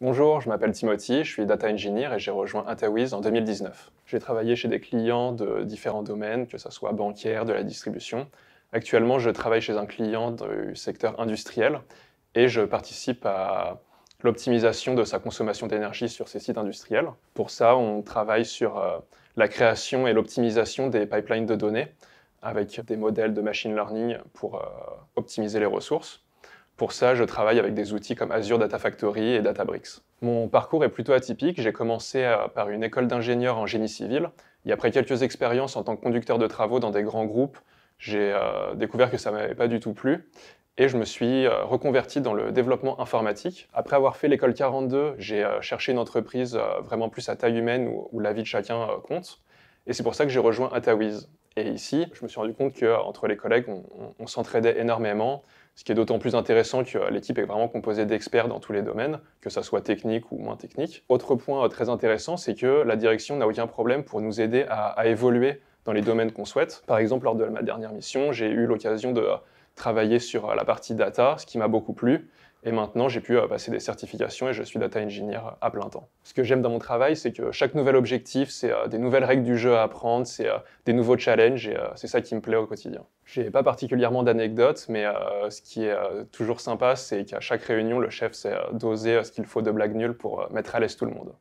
Bonjour, je m'appelle Timothy, je suis data engineer et j'ai rejoint Atawiz en 2019. J'ai travaillé chez des clients de différents domaines, que ce soit bancaire, de la distribution. Actuellement, je travaille chez un client du secteur industriel et je participe à l'optimisation de sa consommation d'énergie sur ses sites industriels. Pour ça, on travaille sur euh, la création et l'optimisation des pipelines de données avec des modèles de machine learning pour euh, optimiser les ressources. Pour ça, je travaille avec des outils comme Azure Data Factory et Databricks. Mon parcours est plutôt atypique. J'ai commencé euh, par une école d'ingénieur en génie civil. Et après quelques expériences en tant que conducteur de travaux dans des grands groupes, j'ai euh, découvert que ça ne m'avait pas du tout plu. Et je me suis euh, reconverti dans le développement informatique. Après avoir fait l'école 42, j'ai cherché une entreprise vraiment plus à taille humaine où, où la vie de chacun compte. Et c'est pour ça que j'ai rejoint Atawiz, et ici, je me suis rendu compte qu'entre les collègues, on, on, s'entraidait énormément, ce qui est d'autant plus intéressant que l'équipe est vraiment composée d'experts dans tous les domaines, que ce soit technique ou moins technique. Autre point euh, très intéressant, c'est que la direction n'a aucun problème pour nous aider à évoluer dans les domaines qu'on souhaite. Par exemple, lors de ma dernière mission, j'ai eu l'occasion de euh, travailler sur euh, la partie data, ce qui m'a beaucoup plu. Et maintenant, j'ai pu euh, passer des certifications et je suis data engineer euh, à plein temps. Ce que j'aime dans mon travail, c'est que chaque nouvel objectif, c'est euh, des nouvelles règles du jeu à apprendre, c'est des nouveaux challenges et c'est ça qui me plaît au quotidien. J'ai pas particulièrement d'anecdotes, mais ce qui est toujours sympa, c'est qu'à chaque réunion, le chef sait doser ce qu'il faut de blagues nulles pour mettre à l'aise tout le monde.